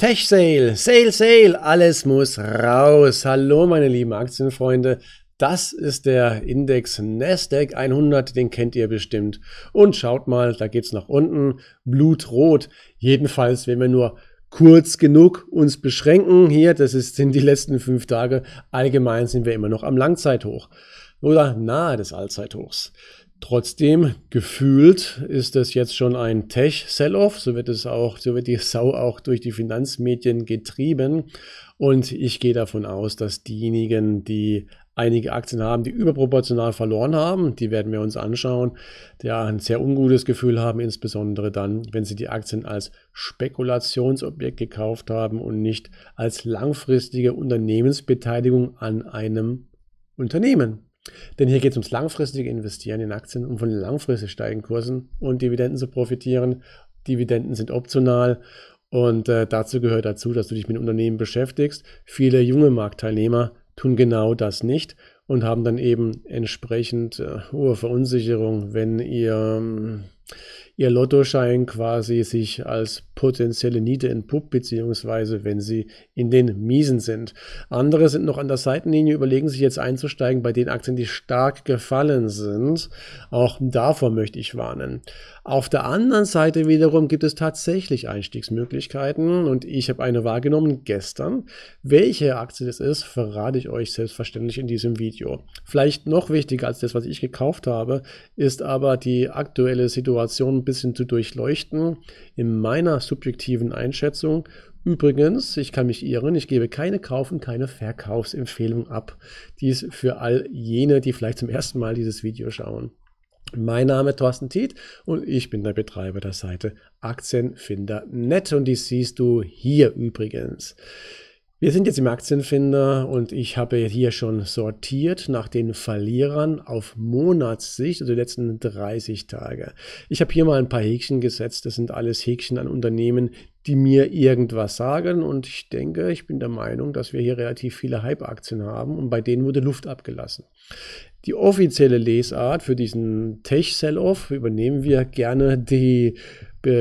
Tech Sale, Sale, Sale, alles muss raus. Hallo meine lieben Aktienfreunde, das ist der Index Nasdaq 100, den kennt ihr bestimmt. Und schaut mal, da geht es nach unten, blutrot. Jedenfalls, wenn wir nur kurz genug uns beschränken hier, das ist, sind die letzten fünf Tage, allgemein sind wir immer noch am Langzeithoch oder nahe des Allzeithochs. Trotzdem, gefühlt ist das jetzt schon ein Tech-Sell-Off, so wird es auch, so wird die Sau auch durch die Finanzmedien getrieben. Und ich gehe davon aus, dass diejenigen, die einige Aktien haben, die überproportional verloren haben, die werden wir uns anschauen, ja ein sehr ungutes Gefühl haben, insbesondere dann, wenn sie die Aktien als Spekulationsobjekt gekauft haben und nicht als langfristige Unternehmensbeteiligung an einem Unternehmen. Denn hier geht es ums langfristige Investieren in Aktien, um von langfristig steigenden Kursen und Dividenden zu profitieren. Dividenden sind optional und äh, dazu gehört dazu, dass du dich mit Unternehmen beschäftigst. Viele junge Marktteilnehmer tun genau das nicht und haben dann eben entsprechend äh, hohe Verunsicherung, wenn ihr ähm, ihr Lottoschein quasi sich als potenzielle Niete entpuppt, beziehungsweise wenn sie in den Miesen sind. Andere sind noch an der Seitenlinie, überlegen sich jetzt einzusteigen bei den Aktien, die stark gefallen sind. Auch davor möchte ich warnen. Auf der anderen Seite wiederum gibt es tatsächlich Einstiegsmöglichkeiten und ich habe eine wahrgenommen gestern. Welche Aktie das ist, verrate ich euch selbstverständlich in diesem Video. Vielleicht noch wichtiger als das, was ich gekauft habe, ist aber die aktuelle Situation bisschen zu durchleuchten in meiner subjektiven Einschätzung. Übrigens, ich kann mich irren, ich gebe keine Kauf- und keine Verkaufsempfehlung ab. Dies für all jene, die vielleicht zum ersten Mal dieses Video schauen. Mein Name ist Thorsten Tiet und ich bin der Betreiber der Seite Aktienfinder.net und die siehst du hier übrigens. Wir sind jetzt im Aktienfinder und ich habe hier schon sortiert nach den Verlierern auf Monatssicht, also die letzten 30 Tage. Ich habe hier mal ein paar Häkchen gesetzt. Das sind alles Häkchen an Unternehmen, die mir irgendwas sagen. Und ich denke, ich bin der Meinung, dass wir hier relativ viele Hype-Aktien haben und bei denen wurde Luft abgelassen. Die offizielle Lesart für diesen Tech-Sell-Off übernehmen wir gerne die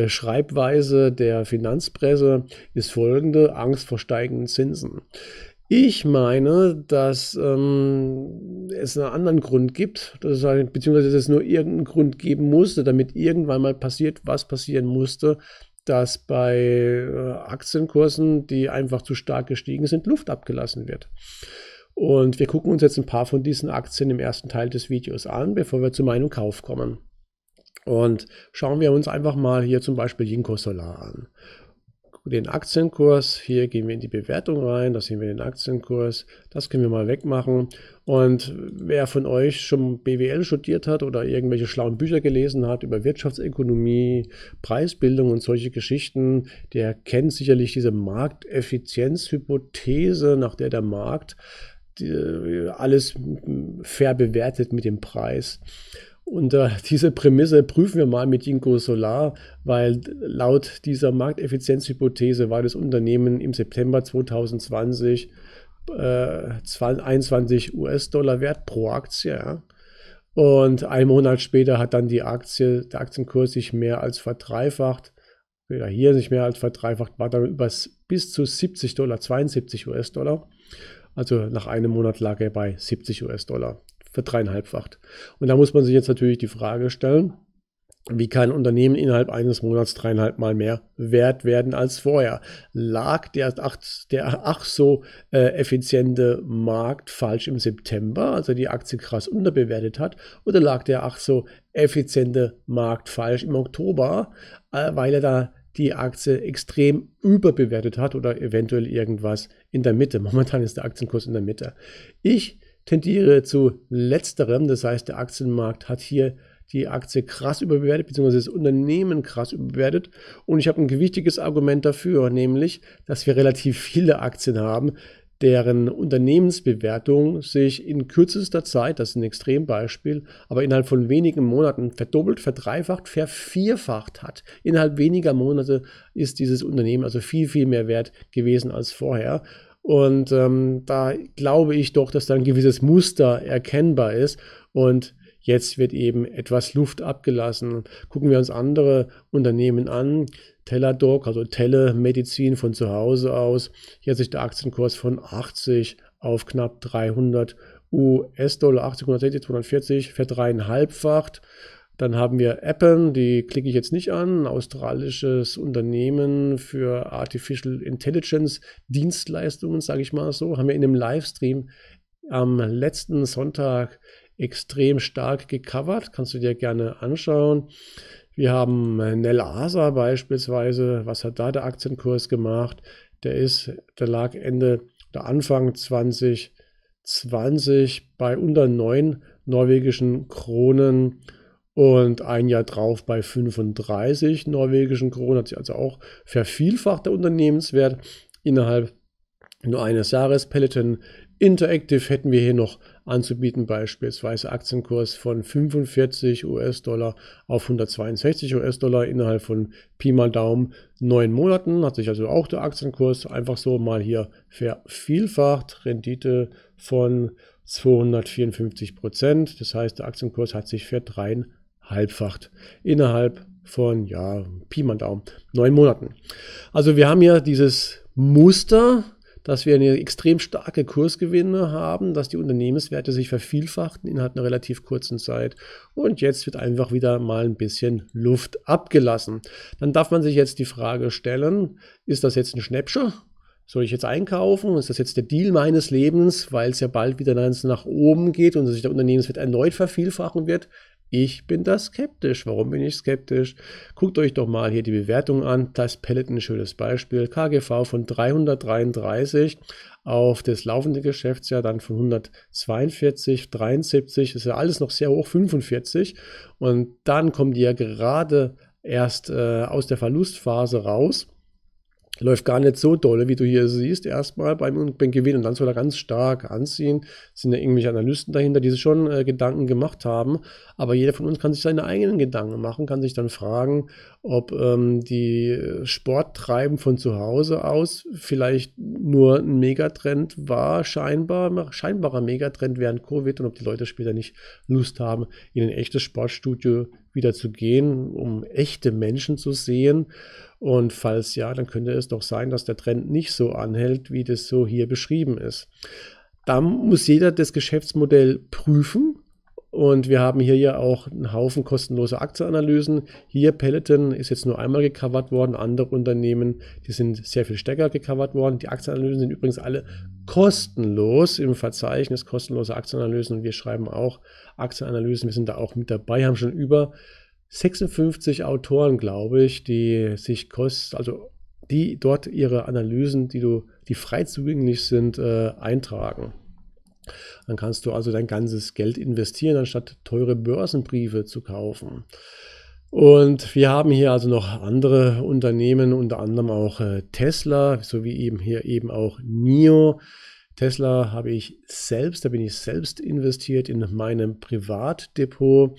Schreibweise der Finanzpresse ist folgende: Angst vor steigenden Zinsen. Ich meine, dass ähm, es einen anderen Grund gibt, dass es, halt, beziehungsweise dass es nur irgendeinen Grund geben musste, damit irgendwann mal passiert, was passieren musste, dass bei äh, Aktienkursen, die einfach zu stark gestiegen sind, Luft abgelassen wird. Und wir gucken uns jetzt ein paar von diesen Aktien im ersten Teil des Videos an, bevor wir zu meinem Kauf kommen. Und schauen wir uns einfach mal hier zum Beispiel Jinko Solar an. Den Aktienkurs, hier gehen wir in die Bewertung rein, da sehen wir den Aktienkurs, das können wir mal wegmachen. Und wer von euch schon BWL studiert hat oder irgendwelche schlauen Bücher gelesen hat über Wirtschaftsökonomie, Preisbildung und solche Geschichten, der kennt sicherlich diese Markteffizienzhypothese, nach der der Markt äh, alles fair bewertet mit dem Preis. Unter äh, dieser Prämisse prüfen wir mal mit Jinko Solar, weil laut dieser Markteffizienzhypothese war das Unternehmen im September 2020 21 US-Dollar wert pro Aktie. Und einen Monat später hat dann die Aktie, der Aktienkurs sich mehr als verdreifacht. Wieder hier sich mehr als verdreifacht, war dann über bis zu 70 Dollar, 72 US-Dollar. Also nach einem Monat lag er bei 70 US-Dollar verdreieinhalbfacht. Und da muss man sich jetzt natürlich die Frage stellen, wie kann ein Unternehmen innerhalb eines Monats dreieinhalb Mal mehr wert werden als vorher? Lag der ach, der ach so äh, effiziente Markt falsch im September, als er die Aktie krass unterbewertet hat? Oder lag der ach so effiziente Markt falsch im Oktober, äh, weil er da die Aktie extrem überbewertet hat oder eventuell irgendwas in der Mitte? Momentan ist der Aktienkurs in der Mitte. Ich tendiere zu letzterem. Das heißt, der Aktienmarkt hat hier die Aktie krass überbewertet, beziehungsweise das Unternehmen krass überbewertet. Und ich habe ein gewichtiges Argument dafür, nämlich, dass wir relativ viele Aktien haben, deren Unternehmensbewertung sich in kürzester Zeit, das ist ein Extrembeispiel, aber innerhalb von wenigen Monaten verdoppelt, verdreifacht, vervierfacht hat. Innerhalb weniger Monate ist dieses Unternehmen also viel, viel mehr wert gewesen als vorher. Und ähm, da glaube ich doch, dass da ein gewisses Muster erkennbar ist. Und jetzt wird eben etwas Luft abgelassen. Gucken wir uns andere Unternehmen an. Teladoc, also Telemedizin von zu Hause aus. Hier hat sich der Aktienkurs von 80 auf knapp 300 US-Dollar, 80, 160, 240, verdreieinhalbfacht. Dann haben wir Appen, die klicke ich jetzt nicht an, ein australisches Unternehmen für Artificial Intelligence Dienstleistungen, sage ich mal so, haben wir in dem Livestream am letzten Sonntag extrem stark gecovert, kannst du dir gerne anschauen. Wir haben Nella Asa beispielsweise, was hat da der Aktienkurs gemacht? Der ist, der lag Ende der Anfang 2020 bei unter 9 norwegischen Kronen und ein Jahr drauf bei 35 norwegischen Kronen hat sich also auch vervielfacht der Unternehmenswert innerhalb nur eines Jahres. Peloton Interactive hätten wir hier noch anzubieten, beispielsweise Aktienkurs von 45 US-Dollar auf 162 US-Dollar innerhalb von Pi mal Daumen neun Monaten. Hat sich also auch der Aktienkurs einfach so mal hier vervielfacht. Rendite von 254 Prozent. Das heißt, der Aktienkurs hat sich verdreifacht halbfacht innerhalb von, ja, Pi mal Daumen, neun Monaten. Also wir haben hier dieses Muster, dass wir eine extrem starke Kursgewinne haben, dass die Unternehmenswerte sich vervielfachten innerhalb einer relativ kurzen Zeit. Und jetzt wird einfach wieder mal ein bisschen Luft abgelassen. Dann darf man sich jetzt die Frage stellen, ist das jetzt ein Schnäppchen? Soll ich jetzt einkaufen? Ist das jetzt der Deal meines Lebens, weil es ja bald wieder nach oben geht und sich der Unternehmenswert erneut vervielfachen wird? Ich bin da skeptisch. Warum bin ich skeptisch? Guckt euch doch mal hier die Bewertung an. Das Pellet ein schönes Beispiel. KGV von 333 auf das laufende Geschäftsjahr dann von 142, 73, ist ja alles noch sehr hoch, 45. Und dann kommen die ja gerade erst äh, aus der Verlustphase raus läuft gar nicht so doll, wie du hier siehst, erstmal beim, Gewinn und dann soll er ganz stark anziehen. Es sind ja irgendwelche Analysten dahinter, die sich schon äh, Gedanken gemacht haben, aber jeder von uns kann sich seine eigenen Gedanken machen, kann sich dann fragen, ob ähm, die äh, Sporttreiben von zu Hause aus vielleicht nur ein Megatrend war, scheinbar, scheinbarer Megatrend während Covid und ob die Leute später nicht Lust haben, in ein echtes Sportstudio wieder zu gehen, um echte Menschen zu sehen? Und falls ja, dann könnte es doch sein, dass der Trend nicht so anhält, wie das so hier beschrieben ist. Dann muss jeder das Geschäftsmodell prüfen, und wir haben hier ja auch einen Haufen kostenloser Aktienanalysen. Hier Peloton ist jetzt nur einmal gecovert worden. Andere Unternehmen, die sind sehr viel stärker gecovert worden. Die Aktienanalysen sind übrigens alle kostenlos im Verzeichnis kostenlose Aktienanalysen. Und wir schreiben auch Aktienanalysen. Wir sind da auch mit dabei, haben schon über 56 Autoren, glaube ich, die sich kost, also die dort ihre Analysen, die du, die frei zugänglich sind, äh, eintragen. Dann kannst du also dein ganzes Geld investieren, anstatt teure Börsenbriefe zu kaufen. Und wir haben hier also noch andere Unternehmen, unter anderem auch äh, Tesla, sowie eben hier eben auch NIO. Tesla habe ich selbst, da bin ich selbst investiert in meinem Privatdepot.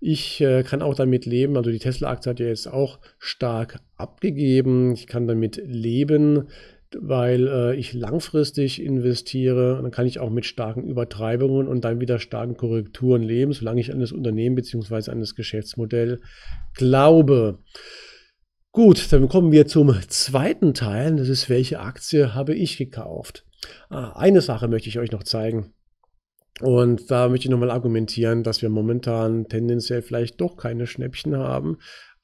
Ich äh, kann auch damit leben, also die Tesla-Aktie hat ja jetzt auch stark abgegeben. Ich kann damit leben weil äh, ich langfristig investiere. Dann kann ich auch mit starken Übertreibungen und dann wieder starken Korrekturen leben, solange ich an das Unternehmen bzw. an das Geschäftsmodell glaube. Gut, dann kommen wir zum zweiten Teil. Das ist, welche Aktie habe ich gekauft? Ah, eine Sache möchte ich euch noch zeigen. Und da möchte ich nochmal argumentieren, dass wir momentan tendenziell vielleicht doch keine Schnäppchen haben,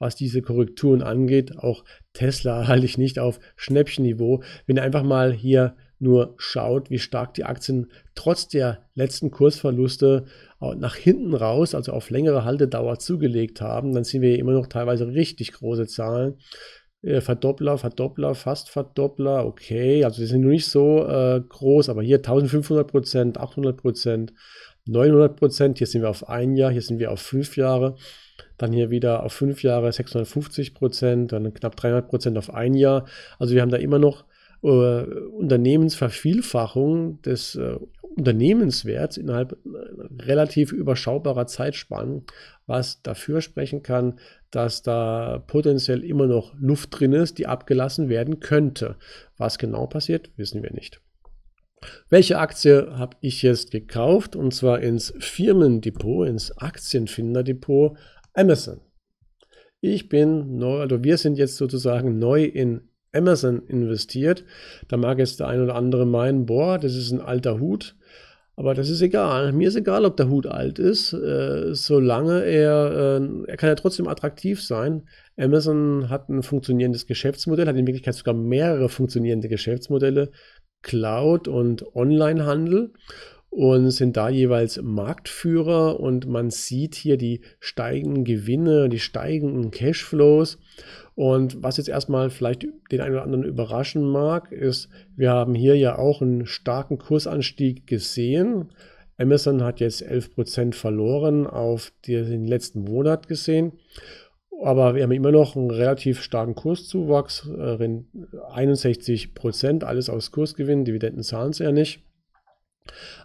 was diese Korrekturen angeht. Auch Tesla halte ich nicht auf Schnäppchenniveau. Wenn ihr einfach mal hier nur schaut, wie stark die Aktien trotz der letzten Kursverluste äh, nach hinten raus, also auf längere Haltedauer zugelegt haben, dann sehen wir immer noch teilweise richtig große Zahlen. Äh, Verdoppler, Verdoppler, fast Verdoppler, okay, also die sind nur nicht so äh, groß, aber hier 1500 Prozent, 800 Prozent, 900 Prozent, hier sind wir auf ein Jahr, hier sind wir auf fünf Jahre. Dann hier wieder auf fünf Jahre 650 Prozent, dann knapp 300 Prozent auf ein Jahr. Also wir haben da immer noch äh, Unternehmensvervielfachung des äh, Unternehmenswerts innerhalb relativ überschaubarer Zeitspannen, was dafür sprechen kann, dass da potenziell immer noch Luft drin ist, die abgelassen werden könnte. Was genau passiert, wissen wir nicht. Welche Aktie habe ich jetzt gekauft? Und zwar ins Firmendepot, ins Aktienfinderdepot Amazon. Ich bin neu, also wir sind jetzt sozusagen neu in Amazon investiert. Da mag jetzt der ein oder andere meinen, boah, das ist ein alter Hut. Aber das ist egal. Mir ist egal, ob der Hut alt ist, äh, solange er, äh, er kann ja trotzdem attraktiv sein. Amazon hat ein funktionierendes Geschäftsmodell, hat in Wirklichkeit sogar mehrere funktionierende Geschäftsmodelle, Cloud und Onlinehandel und sind da jeweils Marktführer und man sieht hier die steigenden Gewinne, die steigenden Cashflows. Und was jetzt erstmal vielleicht den einen oder anderen überraschen mag, ist, wir haben hier ja auch einen starken Kursanstieg gesehen. Amazon hat jetzt 11% verloren auf den letzten Monat gesehen. Aber wir haben immer noch einen relativ starken Kurszuwachs, 61 äh, alles aus Kursgewinn, Dividenden zahlen sie ja nicht.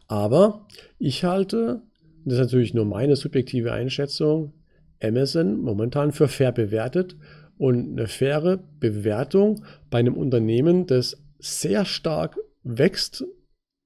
Aber ich halte, das ist natürlich nur meine subjektive Einschätzung, Amazon momentan für fair bewertet und eine faire Bewertung bei einem Unternehmen, das sehr stark wächst,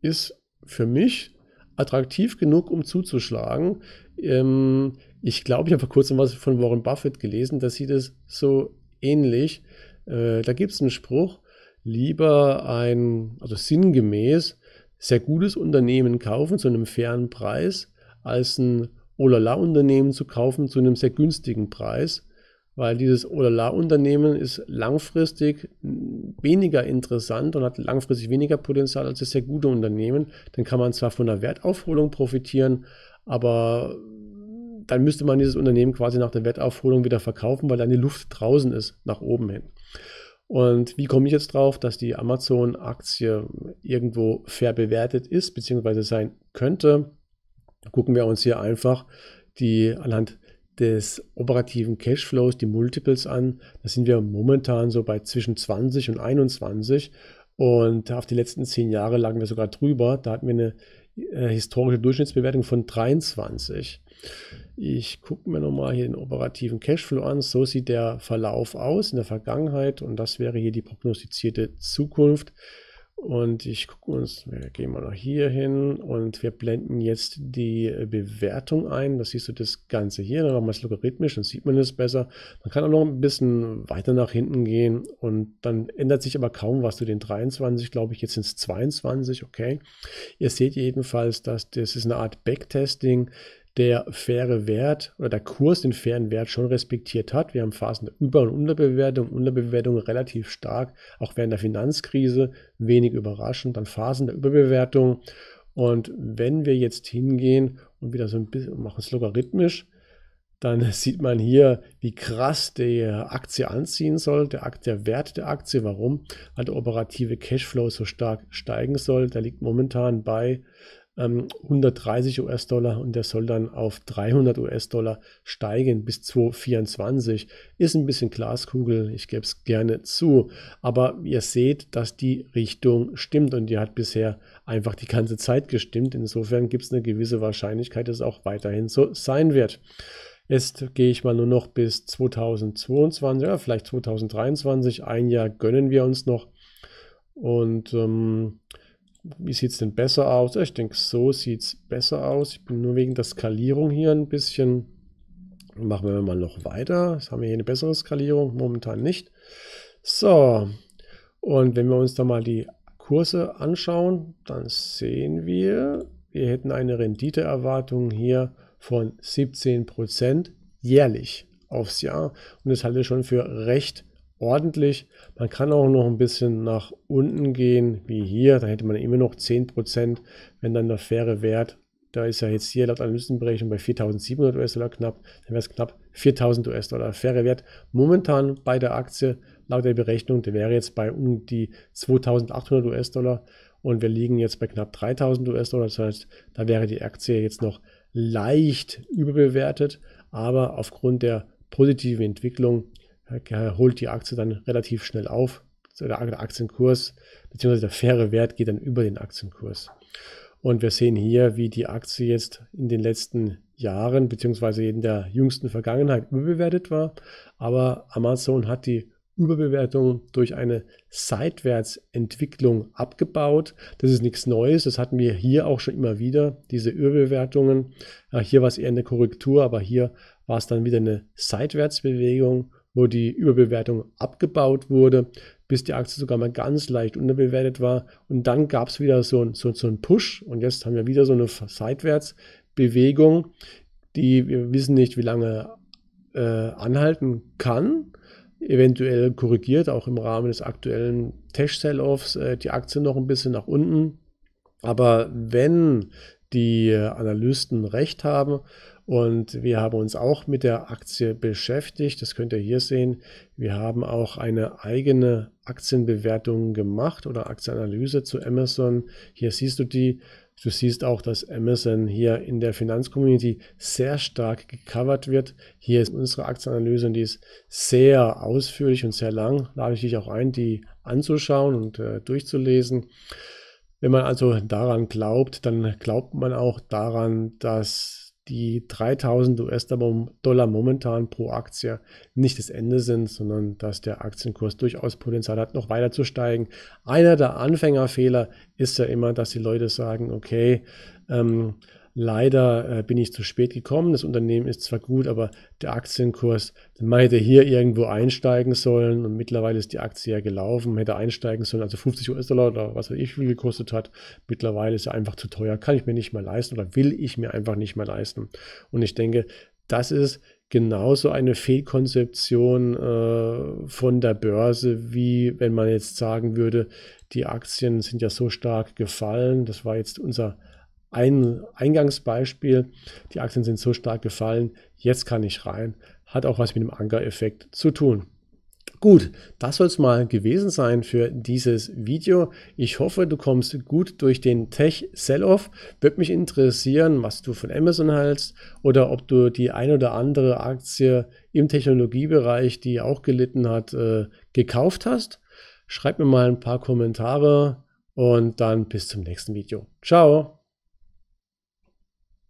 ist für mich attraktiv genug, um zuzuschlagen. Ähm, ich glaube, ich habe vor kurzem was von Warren Buffett gelesen, da sieht es so ähnlich. Äh, da gibt es einen Spruch, lieber ein, also sinngemäß, sehr gutes Unternehmen kaufen zu einem fairen Preis, als ein Olala-Unternehmen zu kaufen zu einem sehr günstigen Preis, weil dieses Olala-Unternehmen ist langfristig weniger interessant und hat langfristig weniger Potenzial als das sehr gute Unternehmen. Dann kann man zwar von der Wertaufholung profitieren, aber dann müsste man dieses Unternehmen quasi nach der Wertaufholung wieder verkaufen, weil dann die Luft draußen ist, nach oben hin. Und wie komme ich jetzt drauf, dass die Amazon-Aktie irgendwo fair bewertet ist, bzw. sein könnte? Gucken wir uns hier einfach die anhand des operativen Cashflows, die Multiples an. Da sind wir momentan so bei zwischen 20 und 21. Und auf die letzten zehn Jahre lagen wir sogar drüber. Da hatten wir eine äh, historische Durchschnittsbewertung von 23. Ich gucke mir nochmal hier den operativen Cashflow an. So sieht der Verlauf aus in der Vergangenheit und das wäre hier die prognostizierte Zukunft. Und ich gucke uns, wir gehen mal nach hier hin und wir blenden jetzt die Bewertung ein. Das siehst du das Ganze hier. Dann machen wir es logarithmisch, dann sieht man es besser. Man kann auch noch ein bisschen weiter nach hinten gehen und dann ändert sich aber kaum was. Du den 23, glaube ich, jetzt sind es 22, okay. Ihr seht jedenfalls, dass das ist eine Art Backtesting der faire Wert oder der Kurs den fairen Wert schon respektiert hat. Wir haben Phasen der Über- und Unterbewertung, Unterbewertung relativ stark, auch während der Finanzkrise, wenig überraschend, dann Phasen der Überbewertung. Und wenn wir jetzt hingehen und wieder so ein bisschen machen es logarithmisch, dann sieht man hier, wie krass die Aktie anziehen soll, der, der Wert der Aktie, warum weil der operative Cashflow so stark steigen soll. Der liegt momentan bei 130 ähm, US-Dollar und der soll dann auf 300 US-Dollar steigen bis 2024. Ist ein bisschen Glaskugel, ich gebe es gerne zu, aber ihr seht, dass die Richtung stimmt und die hat bisher einfach die ganze Zeit gestimmt. Insofern gibt es eine gewisse Wahrscheinlichkeit, dass es auch weiterhin so sein wird. Jetzt gehe ich mal nur noch bis 2022, ja, vielleicht 2023. Ein Jahr gönnen wir uns noch. Und ähm, wie sieht es denn besser aus? Ich denke, so sieht es besser aus. Ich bin nur wegen der Skalierung hier ein bisschen. Machen wir mal noch weiter. Jetzt haben wir hier eine bessere Skalierung, momentan nicht. So, und wenn wir uns da mal die Kurse anschauen, dann sehen wir, wir hätten eine Renditeerwartung hier von 17% jährlich aufs Jahr. Und das halte ich schon für recht ordentlich. Man kann auch noch ein bisschen nach unten gehen, wie hier. Da hätte man immer noch 10%, wenn dann der faire Wert, da ist ja jetzt hier laut Analystenberechnung bei 4.700 US-Dollar knapp, dann wäre es knapp 4.000 US-Dollar. Faire Wert momentan bei der Aktie laut der Berechnung, der wäre jetzt bei um die 2.800 US-Dollar und wir liegen jetzt bei knapp 3.000 US-Dollar. Das heißt, da wäre die Aktie jetzt noch leicht überbewertet, aber aufgrund der positiven Entwicklung holt die Aktie dann relativ schnell auf. Der Aktienkurs beziehungsweise der faire Wert geht dann über den Aktienkurs. Und wir sehen hier, wie die Aktie jetzt in den letzten Jahren beziehungsweise in der jüngsten Vergangenheit überbewertet war. Aber Amazon hat die Überbewertung durch eine Seitwärtsentwicklung abgebaut. Das ist nichts Neues, das hatten wir hier auch schon immer wieder, diese Überbewertungen. Ja, hier war es eher eine Korrektur, aber hier war es dann wieder eine Seitwärtsbewegung wo die Überbewertung abgebaut wurde, bis die Aktie sogar mal ganz leicht unterbewertet war. Und dann gab es wieder so, so, so einen Push und jetzt haben wir wieder so eine Seitwärtsbewegung, die wir wissen nicht, wie lange äh, anhalten kann. Eventuell korrigiert auch im Rahmen des aktuellen Tech-Sell-Offs äh, die Aktie noch ein bisschen nach unten. Aber wenn die Analysten recht haben. Und wir haben uns auch mit der Aktie beschäftigt. Das könnt ihr hier sehen. Wir haben auch eine eigene Aktienbewertung gemacht oder Aktienanalyse zu Amazon. Hier siehst du die. Du siehst auch, dass Amazon hier in der Finanzcommunity sehr stark gecovert wird. Hier ist unsere Aktienanalyse und die ist sehr ausführlich und sehr lang. Lade ich dich auch ein, die anzuschauen und äh, durchzulesen. Wenn man also daran glaubt, dann glaubt man auch daran, dass die 3000 US-Dollar momentan pro Aktie nicht das Ende sind, sondern dass der Aktienkurs durchaus Potenzial hat, noch weiter zu steigen. Einer der Anfängerfehler ist ja immer, dass die Leute sagen, okay, ähm, Leider äh, bin ich zu spät gekommen. Das Unternehmen ist zwar gut, aber der Aktienkurs, man hätte hier irgendwo einsteigen sollen und mittlerweile ist die Aktie ja gelaufen, man hätte einsteigen sollen, also 50 US-Dollar oder was weiß ich, wie viel gekostet hat. Mittlerweile ist er einfach zu teuer, kann ich mir nicht mehr leisten oder will ich mir einfach nicht mehr leisten. Und ich denke, das ist genauso eine Fehlkonzeption äh, von der Börse, wie wenn man jetzt sagen würde, die Aktien sind ja so stark gefallen, das war jetzt unser ein Eingangsbeispiel. Die Aktien sind so stark gefallen, jetzt kann ich rein. Hat auch was mit dem Anker-Effekt zu tun. Gut, das soll es mal gewesen sein für dieses Video. Ich hoffe, du kommst gut durch den Tech-Sell-Off. Würde mich interessieren, was du von Amazon hältst oder ob du die ein oder andere Aktie im Technologiebereich, die auch gelitten hat, äh, gekauft hast. Schreib mir mal ein paar Kommentare und dann bis zum nächsten Video. Ciao!